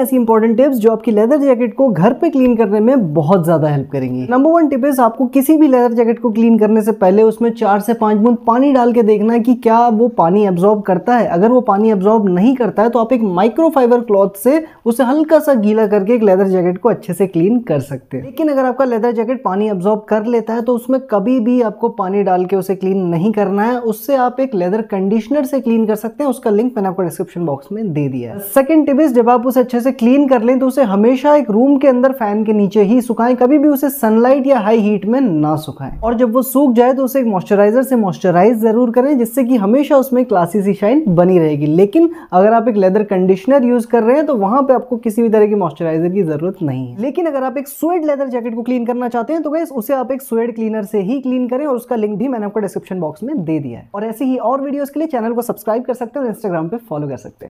ऐसी important tips जो आपकी लेदर जैकेट को घर पे क्लीन करने में बहुत ज़्यादा हेल्प करेंगी नंबर वन टिप इज़ आपको किसी भी लेदर जैकेट को क्लीन करने से पहले उसमें चार से पांच बूंद पानी डाल के देखना है कि क्या वो पानी एब्जॉर्ब करता है अगर वो पानी एब्जॉर्ब नहीं करता है तो आप एक माइक्रोफाइबर क्लॉथ से उसे हल्का सा गीला करके एक लेदर जैकेट को अच्छे से क्लीन कर सकते हैं लेकिन अगर आपका लेदर जैकेट पानी एब्जॉर्ब कर लेता है तो उसमें कभी भी आपको पानी डाल के उसे क्लीन नहीं करना है उससे आप एक लेदर कंडीशनर से क्लीन कर सकते हैं उसका लिंक मैंने आपको डिस्क्रिप्शन बॉक्स में दे दिया है सेकेंड टिप इज जब आप उसे अच्छे से उसे क्लीन कर लें तो उसे हमेशा एक रूम के अंदर फैन के नीचे ही सुखाएं कभी भी उसे सनलाइट या हाई हीट में ना सुखाएं और जब वो सूख जाए तो उसे एक मॉइस्चराइजर से मॉइस्चराइज जरूर करें जिससे कि हमेशा उसमें क्लासी सी शाइन बनी रहेगी लेकिन अगर आप एक लेदर कंडीशनर यूज कर रहे हैं तो वहां पर आपको किसी भी तरह की मॉइस्चराइजर की जरूरत नहीं है लेकिन अगर आप एक स्वेड लेदर जैकेट को क्लीन करना चाहते हैं तो गैस उसे आप एक स्वेड क्लीनर से ही क्लीन करें और उसका लिंक भी मैंने आपको डिस्क्रिप्शन बॉक्स में दे दिया है और ऐसे ही और वीडियोस के लिए चैनल को सब्सक्राइब कर सकते हैं और इंस्टाग्राम पे फॉलो कर सकते हैं